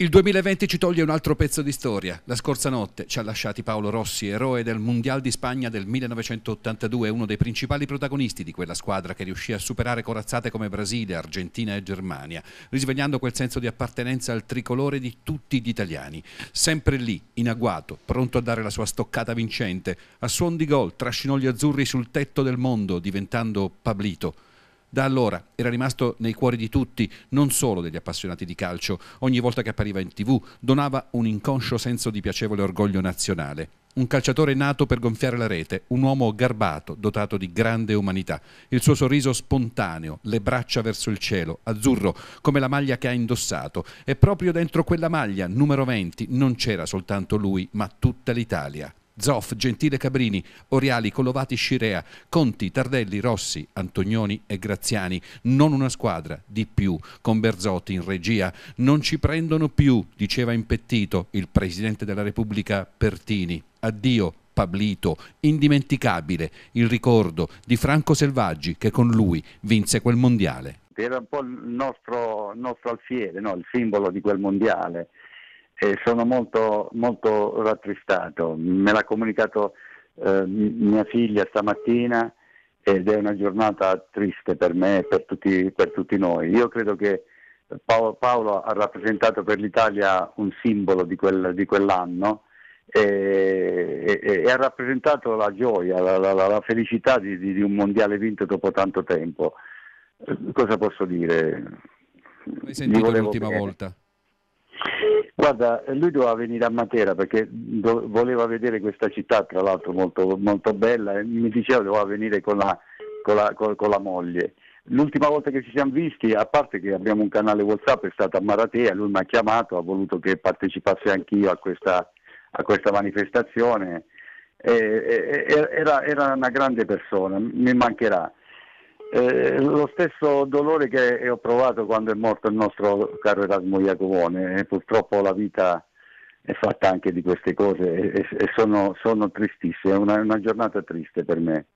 Il 2020 ci toglie un altro pezzo di storia. La scorsa notte ci ha lasciati Paolo Rossi, eroe del Mondial di Spagna del 1982, uno dei principali protagonisti di quella squadra che riuscì a superare corazzate come Brasile, Argentina e Germania, risvegliando quel senso di appartenenza al tricolore di tutti gli italiani. Sempre lì, in agguato, pronto a dare la sua stoccata vincente, a suon di gol trascinò gli azzurri sul tetto del mondo, diventando Pablito. Da allora era rimasto nei cuori di tutti, non solo degli appassionati di calcio. Ogni volta che appariva in tv donava un inconscio senso di piacevole orgoglio nazionale. Un calciatore nato per gonfiare la rete, un uomo garbato, dotato di grande umanità. Il suo sorriso spontaneo, le braccia verso il cielo, azzurro, come la maglia che ha indossato. E proprio dentro quella maglia, numero 20, non c'era soltanto lui, ma tutta l'Italia. Zoff, Gentile Cabrini, Oriali, Colovati, Scirea, Conti, Tardelli, Rossi, Antonioni e Graziani. Non una squadra di più, con Berzotti in regia. Non ci prendono più, diceva impettito il Presidente della Repubblica Pertini. Addio, Pablito, indimenticabile il ricordo di Franco Selvaggi che con lui vinse quel mondiale. Era un po' il nostro, nostro alfiere, no? il simbolo di quel mondiale e sono molto, molto rattristato. Me l'ha comunicato eh, mia figlia stamattina ed è una giornata triste per me e per tutti, per tutti noi. Io credo che Paolo, Paolo, ha rappresentato per l'Italia un simbolo di, quel, di quell'anno e, e, e, ha rappresentato la gioia, la, la, la felicità di, di, un mondiale vinto dopo tanto tempo. Eh, cosa posso dire? Hai sentito l'ultima bene. volta? Guarda, lui doveva venire a Matera perché do- voleva vedere questa città, tra l'altro molto, molto bella, e mi diceva doveva venire con la, con, la, con, con la, moglie. L'ultima volta che ci siamo visti, a parte che abbiamo un canale WhatsApp, è stata a Maratea, lui mi ha chiamato, ha voluto che partecipasse anch'io a questa, a questa manifestazione. E, e, era, era una grande persona, mi mancherà. Eh, lo stesso dolore che ho provato quando è morto il nostro caro Erasmo Iacovone, purtroppo la vita è fatta anche di queste cose e, e sono, sono tristissime, è una, una giornata triste per me.